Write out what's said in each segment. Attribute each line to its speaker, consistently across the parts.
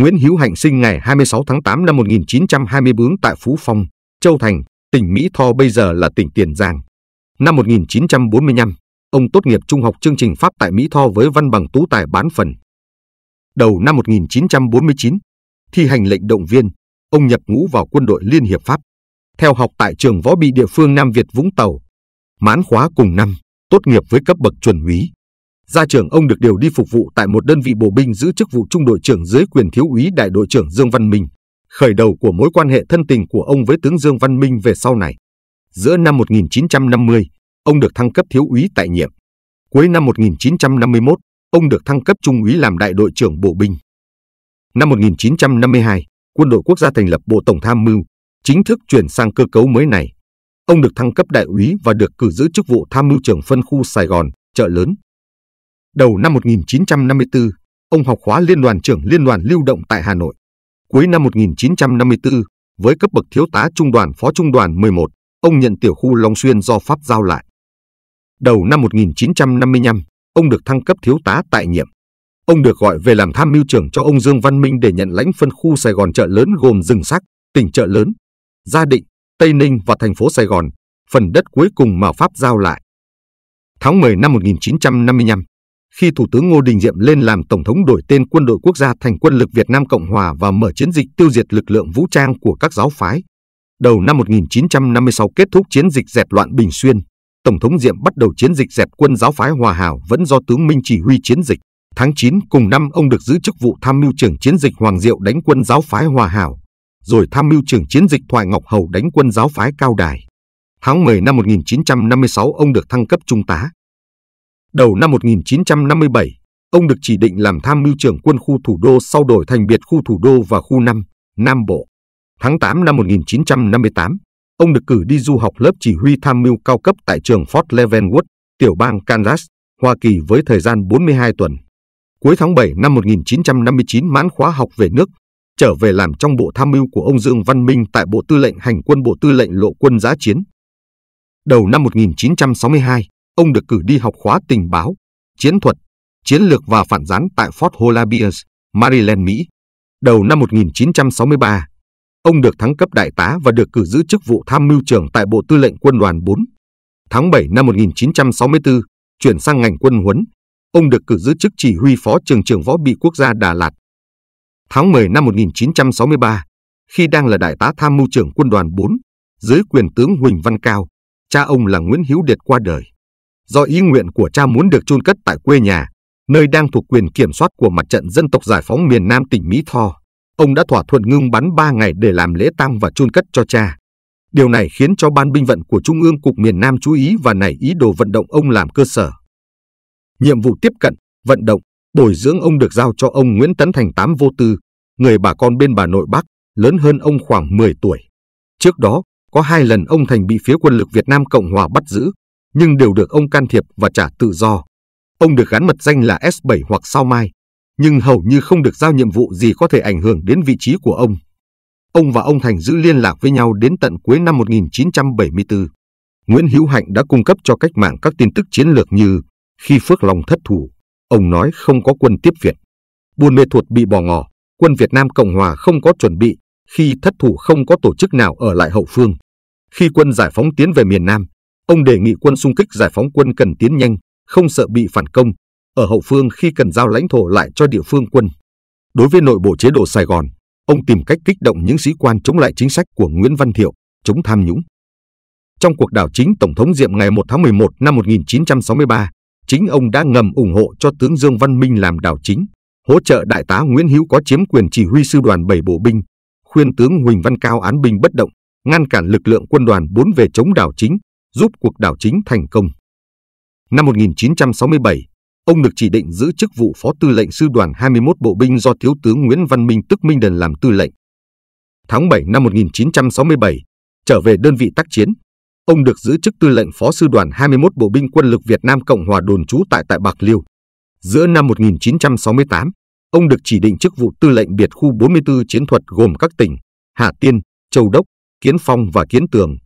Speaker 1: Nguyễn Hữu Hạnh sinh ngày 26 tháng 8 năm 1924 tại Phú Phong, Châu Thành, tỉnh Mỹ Tho bây giờ là tỉnh Tiền Giang. Năm 1945, ông tốt nghiệp trung học chương trình Pháp tại Mỹ Tho với văn bằng tú tài bán phần. Đầu năm 1949, thi hành lệnh động viên, ông nhập ngũ vào quân đội Liên Hiệp Pháp, theo học tại trường võ bị địa phương Nam Việt Vũng Tàu. Mãn khóa cùng năm, tốt nghiệp với cấp bậc chuẩn úy. Gia trưởng ông được điều đi phục vụ tại một đơn vị bộ binh giữ chức vụ trung đội trưởng dưới quyền thiếu úy đại đội trưởng Dương Văn Minh, khởi đầu của mối quan hệ thân tình của ông với tướng Dương Văn Minh về sau này. Giữa năm 1950, ông được thăng cấp thiếu úy tại nhiệm. Cuối năm 1951, ông được thăng cấp trung úy làm đại đội trưởng bộ binh. Năm 1952, quân đội quốc gia thành lập Bộ Tổng Tham mưu, chính thức chuyển sang cơ cấu mới này. Ông được thăng cấp đại úy và được cử giữ chức vụ tham mưu trưởng phân khu Sài Gòn, chợ lớn, Đầu năm 1954, ông học khóa Liên đoàn trưởng Liên đoàn lưu động tại Hà Nội. Cuối năm 1954, với cấp bậc thiếu tá trung đoàn phó trung đoàn 11, ông nhận tiểu khu Long Xuyên do Pháp giao lại. Đầu năm 1955, ông được thăng cấp thiếu tá tại nhiệm. Ông được gọi về làm tham mưu trưởng cho ông Dương Văn Minh để nhận lãnh phân khu Sài Gòn chợ lớn gồm rừng sắc, tỉnh chợ lớn, Gia Định, Tây Ninh và thành phố Sài Gòn, phần đất cuối cùng mà Pháp giao lại. Tháng 10 năm 1955, khi Thủ tướng Ngô Đình Diệm lên làm Tổng thống đổi tên quân đội quốc gia thành quân lực Việt Nam Cộng Hòa và mở chiến dịch tiêu diệt lực lượng vũ trang của các giáo phái. Đầu năm 1956 kết thúc chiến dịch dẹp loạn Bình Xuyên, Tổng thống Diệm bắt đầu chiến dịch dẹp quân giáo phái Hòa Hảo vẫn do tướng Minh chỉ huy chiến dịch. Tháng 9 cùng năm ông được giữ chức vụ tham mưu trưởng chiến dịch Hoàng Diệu đánh quân giáo phái Hòa Hảo, rồi tham mưu trưởng chiến dịch Thoại Ngọc Hầu đánh quân giáo phái Cao Đài. Tháng 10 năm 1956 ông được thăng cấp trung tá. Đầu năm 1957, ông được chỉ định làm tham mưu trưởng quân khu thủ đô sau đổi thành biệt khu thủ đô và khu 5, Nam Bộ. Tháng 8 năm 1958, ông được cử đi du học lớp chỉ huy tham mưu cao cấp tại trường Fort Leavenworth, tiểu bang Kansas, Hoa Kỳ với thời gian 42 tuần. Cuối tháng 7 năm 1959 mãn khóa học về nước, trở về làm trong bộ tham mưu của ông Dương Văn Minh tại Bộ Tư lệnh Hành quân Bộ Tư lệnh Lộ quân Giá Chiến. Đầu năm 1962, ông được cử đi học khóa tình báo, chiến thuật, chiến lược và phản gián tại Fort Hollabius, Maryland, Mỹ. Đầu năm 1963, ông được thắng cấp đại tá và được cử giữ chức vụ tham mưu trưởng tại Bộ Tư lệnh Quân đoàn 4. Tháng 7 năm 1964, chuyển sang ngành quân huấn, ông được cử giữ chức chỉ huy phó trường trường võ bị quốc gia Đà Lạt. Tháng 10 năm 1963, khi đang là đại tá tham mưu trưởng quân đoàn 4, dưới quyền tướng Huỳnh Văn Cao, cha ông là Nguyễn Hữu Điệt qua đời do ý nguyện của cha muốn được chôn cất tại quê nhà, nơi đang thuộc quyền kiểm soát của mặt trận dân tộc giải phóng miền Nam tỉnh Mỹ Tho. Ông đã thỏa thuận ngưng bắn 3 ngày để làm lễ tang và chôn cất cho cha. Điều này khiến cho ban binh vận của Trung ương Cục miền Nam chú ý và nảy ý đồ vận động ông làm cơ sở. Nhiệm vụ tiếp cận, vận động, bồi dưỡng ông được giao cho ông Nguyễn Tấn Thành Tám Vô Tư, người bà con bên bà nội Bắc, lớn hơn ông khoảng 10 tuổi. Trước đó, có hai lần ông Thành bị phía quân lực Việt Nam Cộng Hòa bắt giữ, nhưng đều được ông can thiệp và trả tự do. Ông được gắn mật danh là S7 hoặc Sao Mai, nhưng hầu như không được giao nhiệm vụ gì có thể ảnh hưởng đến vị trí của ông. Ông và ông Thành giữ liên lạc với nhau đến tận cuối năm 1974. Nguyễn Hữu Hạnh đã cung cấp cho cách mạng các tin tức chiến lược như khi Phước Long thất thủ, ông nói không có quân tiếp viện, Buôn Mê Thuột bị bỏ ngỏ, quân Việt Nam Cộng Hòa không có chuẩn bị, khi thất thủ không có tổ chức nào ở lại hậu phương. Khi quân giải phóng tiến về miền Nam, Ông đề nghị quân xung kích giải phóng quân cần tiến nhanh, không sợ bị phản công, ở hậu phương khi cần giao lãnh thổ lại cho địa phương quân. Đối với nội bộ chế độ Sài Gòn, ông tìm cách kích động những sĩ quan chống lại chính sách của Nguyễn Văn Thiệu, chống tham nhũng. Trong cuộc đảo chính Tổng thống Diệm ngày 1 tháng 11 năm 1963, chính ông đã ngầm ủng hộ cho tướng Dương Văn Minh làm đảo chính, hỗ trợ đại tá Nguyễn Hữu có chiếm quyền chỉ huy sư đoàn 7 bộ binh, khuyên tướng Huỳnh Văn Cao án binh bất động, ngăn cản lực lượng quân đoàn 4 về chống đảo chính, giúp cuộc đảo chính thành công. Năm 1967, ông được chỉ định giữ chức vụ Phó Tư lệnh Sư đoàn 21 Bộ binh do Thiếu tướng Nguyễn Văn Minh tức Minh Đần làm tư lệnh. Tháng 7 năm 1967, trở về đơn vị tác chiến, ông được giữ chức Tư lệnh Phó Sư đoàn 21 Bộ binh Quân lực Việt Nam Cộng hòa đồn trú tại tại Bạc Liêu. Giữa năm 1968, ông được chỉ định chức vụ Tư lệnh biệt khu 44 chiến thuật gồm các tỉnh Hà Tiên, Châu Đốc, Kiến Phong và Kiến Tường.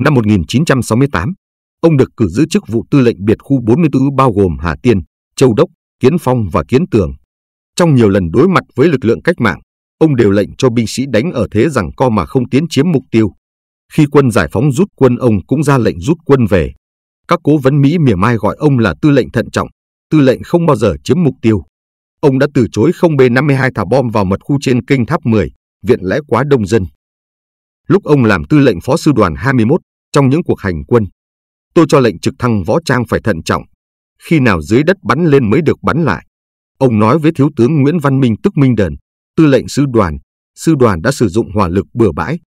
Speaker 1: Năm 1968, ông được cử giữ chức vụ tư lệnh biệt khu 44 bao gồm Hà Tiên, Châu Đốc, Kiến Phong và Kiến Tường. Trong nhiều lần đối mặt với lực lượng cách mạng, ông đều lệnh cho binh sĩ đánh ở thế rằng co mà không tiến chiếm mục tiêu. Khi quân giải phóng rút quân ông cũng ra lệnh rút quân về. Các cố vấn Mỹ mỉa mai gọi ông là tư lệnh thận trọng, tư lệnh không bao giờ chiếm mục tiêu. Ông đã từ chối không B-52 thả bom vào mật khu trên kênh Tháp 10, viện lẽ quá đông dân. Lúc ông làm tư lệnh phó sư đoàn 21, trong những cuộc hành quân. Tôi cho lệnh trực thăng võ trang phải thận trọng, khi nào dưới đất bắn lên mới được bắn lại. Ông nói với Thiếu tướng Nguyễn Văn Minh tức Minh Đền, tư lệnh sư đoàn, sư đoàn đã sử dụng hỏa lực bừa bãi.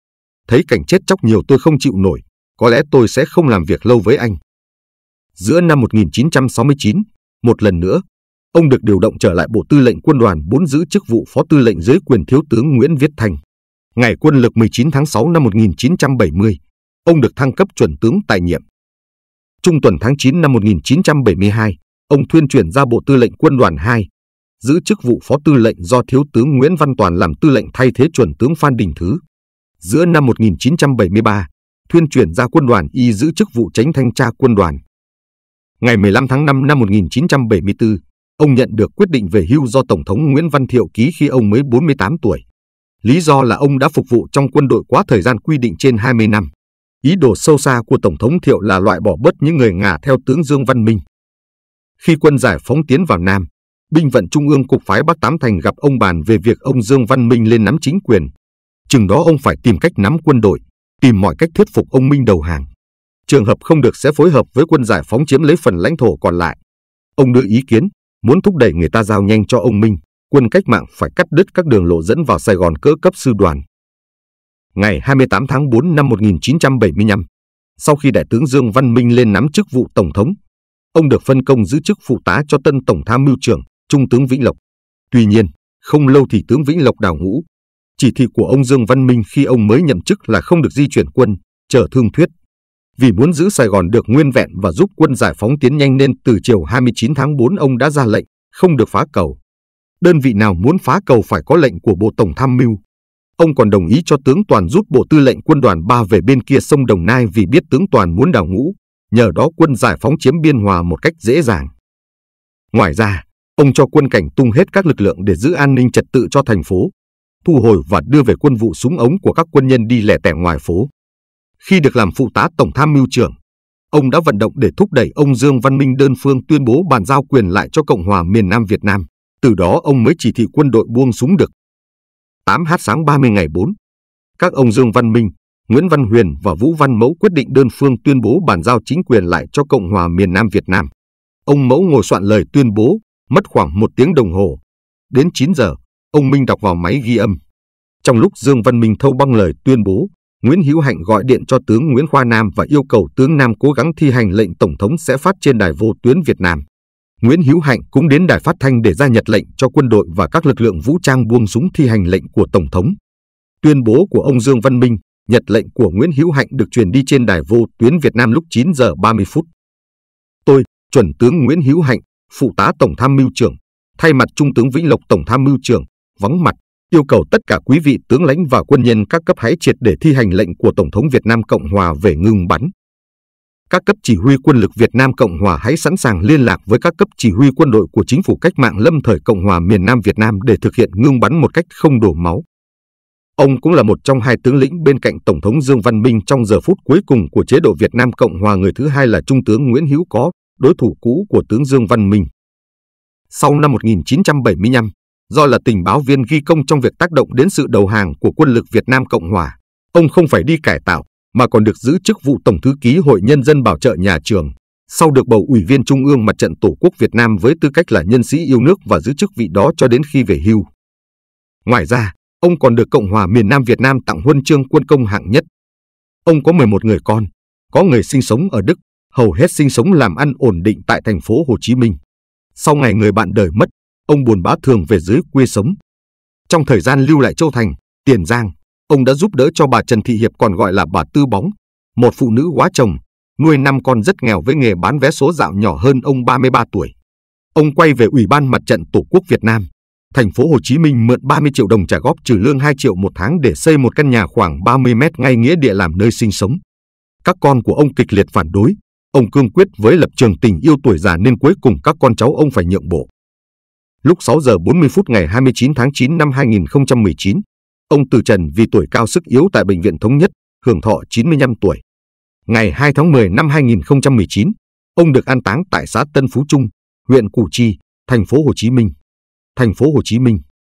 Speaker 1: Thấy cảnh chết chóc nhiều tôi không chịu nổi, có lẽ tôi sẽ không làm việc lâu với anh. Giữa năm 1969, một lần nữa, ông được điều động trở lại Bộ Tư lệnh Quân đoàn 4 giữ chức vụ Phó Tư lệnh dưới quyền Thiếu tướng Nguyễn Viết Thành. Ngày quân lực 19 tháng 6 năm 1970, ông được thăng cấp chuẩn tướng tài nhiệm. Trung tuần tháng 9 năm 1972, ông thuyên chuyển ra Bộ Tư lệnh Quân đoàn 2, giữ chức vụ Phó Tư lệnh do Thiếu tướng Nguyễn Văn Toàn làm tư lệnh thay thế chuẩn tướng Phan Đình Thứ. Giữa năm 1973, thuyên chuyển ra quân đoàn y giữ chức vụ tránh thanh tra quân đoàn. Ngày 15 tháng 5 năm 1974, ông nhận được quyết định về hưu do Tổng thống Nguyễn Văn Thiệu ký khi ông mới 48 tuổi. Lý do là ông đã phục vụ trong quân đội quá thời gian quy định trên 20 năm. Ý đồ sâu xa của Tổng thống Thiệu là loại bỏ bớt những người ngả theo tướng Dương Văn Minh. Khi quân giải phóng tiến vào Nam, binh vận Trung ương cục phái Bắc Tám Thành gặp ông bàn về việc ông Dương Văn Minh lên nắm chính quyền. Chừng đó ông phải tìm cách nắm quân đội, tìm mọi cách thuyết phục ông Minh đầu hàng. Trường hợp không được sẽ phối hợp với quân giải phóng chiếm lấy phần lãnh thổ còn lại. Ông đưa ý kiến, muốn thúc đẩy người ta giao nhanh cho ông Minh, quân cách mạng phải cắt đứt các đường lộ dẫn vào Sài Gòn cỡ cấp sư đoàn, ngày 28 tháng 4 năm 1975, sau khi đại tướng Dương Văn Minh lên nắm chức vụ Tổng thống, ông được phân công giữ chức phụ tá cho tân Tổng tham mưu trưởng, Trung tướng Vĩnh Lộc. Tuy nhiên, không lâu thì tướng Vĩnh Lộc đào ngũ. Chỉ thị của ông Dương Văn Minh khi ông mới nhậm chức là không được di chuyển quân, chờ thương thuyết. Vì muốn giữ Sài Gòn được nguyên vẹn và giúp quân giải phóng tiến nhanh nên từ chiều 29 tháng 4 ông đã ra lệnh không được phá cầu. Đơn vị nào muốn phá cầu phải có lệnh của Bộ Tổng Tham mưu Ông còn đồng ý cho tướng Toàn rút bộ tư lệnh quân đoàn 3 về bên kia sông Đồng Nai vì biết tướng Toàn muốn đào ngũ, nhờ đó quân giải phóng chiếm biên hòa một cách dễ dàng. Ngoài ra, ông cho quân cảnh tung hết các lực lượng để giữ an ninh trật tự cho thành phố, thu hồi và đưa về quân vụ súng ống của các quân nhân đi lẻ tẻ ngoài phố. Khi được làm phụ tá tổng tham mưu trưởng, ông đã vận động để thúc đẩy ông Dương Văn Minh đơn phương tuyên bố bàn giao quyền lại cho Cộng hòa miền Nam Việt Nam. Từ đó ông mới chỉ thị quân đội buông súng được 8h sáng 30 ngày 4, các ông Dương Văn Minh, Nguyễn Văn Huyền và Vũ Văn Mẫu quyết định đơn phương tuyên bố bàn giao chính quyền lại cho Cộng hòa miền Nam Việt Nam. Ông Mẫu ngồi soạn lời tuyên bố, mất khoảng một tiếng đồng hồ. Đến 9 giờ, ông Minh đọc vào máy ghi âm. Trong lúc Dương Văn Minh thâu băng lời tuyên bố, Nguyễn Hữu Hạnh gọi điện cho tướng Nguyễn Khoa Nam và yêu cầu tướng Nam cố gắng thi hành lệnh Tổng thống sẽ phát trên đài vô tuyến Việt Nam. Nguyễn Hữu Hạnh cũng đến đài phát thanh để ra nhật lệnh cho quân đội và các lực lượng vũ trang buông súng thi hành lệnh của Tổng thống. Tuyên bố của ông Dương Văn Minh, nhật lệnh của Nguyễn Hữu Hạnh được truyền đi trên đài vô tuyến Việt Nam lúc 9 giờ 30 phút. Tôi, chuẩn tướng Nguyễn Hữu Hạnh, phụ tá Tổng tham mưu trưởng, thay mặt Trung tướng Vĩnh Lộc Tổng tham mưu trưởng, vắng mặt, yêu cầu tất cả quý vị tướng lãnh và quân nhân các cấp hãy triệt để thi hành lệnh của Tổng thống Việt Nam Cộng Hòa về ngừng bắn các cấp chỉ huy quân lực Việt Nam Cộng Hòa hãy sẵn sàng liên lạc với các cấp chỉ huy quân đội của chính phủ cách mạng lâm thời Cộng Hòa miền Nam Việt Nam để thực hiện ngưng bắn một cách không đổ máu. Ông cũng là một trong hai tướng lĩnh bên cạnh Tổng thống Dương Văn Minh trong giờ phút cuối cùng của chế độ Việt Nam Cộng Hòa người thứ hai là Trung tướng Nguyễn Hữu Có, đối thủ cũ của tướng Dương Văn Minh. Sau năm 1975, do là tình báo viên ghi công trong việc tác động đến sự đầu hàng của quân lực Việt Nam Cộng Hòa, ông không phải đi cải tạo mà còn được giữ chức vụ Tổng Thư ký Hội Nhân dân Bảo trợ Nhà trường, sau được bầu Ủy viên Trung ương Mặt trận Tổ quốc Việt Nam với tư cách là nhân sĩ yêu nước và giữ chức vị đó cho đến khi về hưu. Ngoài ra, ông còn được Cộng hòa miền Nam Việt Nam tặng huân chương quân công hạng nhất. Ông có 11 người con, có người sinh sống ở Đức, hầu hết sinh sống làm ăn ổn định tại thành phố Hồ Chí Minh. Sau ngày người bạn đời mất, ông buồn bã thường về dưới quê sống. Trong thời gian lưu lại Châu Thành, Tiền Giang, Ông đã giúp đỡ cho bà Trần Thị Hiệp còn gọi là bà Tư Bóng, một phụ nữ quá chồng, nuôi năm con rất nghèo với nghề bán vé số dạo nhỏ hơn ông 33 tuổi. Ông quay về Ủy ban Mặt trận Tổ quốc Việt Nam, thành phố Hồ Chí Minh mượn 30 triệu đồng trả góp trừ lương 2 triệu một tháng để xây một căn nhà khoảng 30 mét ngay nghĩa địa làm nơi sinh sống. Các con của ông kịch liệt phản đối, ông cương quyết với lập trường tình yêu tuổi già nên cuối cùng các con cháu ông phải nhượng bộ. Lúc 6 giờ 40 phút ngày 29 tháng 9 năm 2019, Ông từ trần vì tuổi cao sức yếu tại Bệnh viện Thống nhất, hưởng thọ 95 tuổi. Ngày 2 tháng 10 năm 2019, ông được an táng tại xã Tân Phú Trung, huyện Củ Chi, thành phố Hồ Chí Minh. Thành phố Hồ Chí Minh.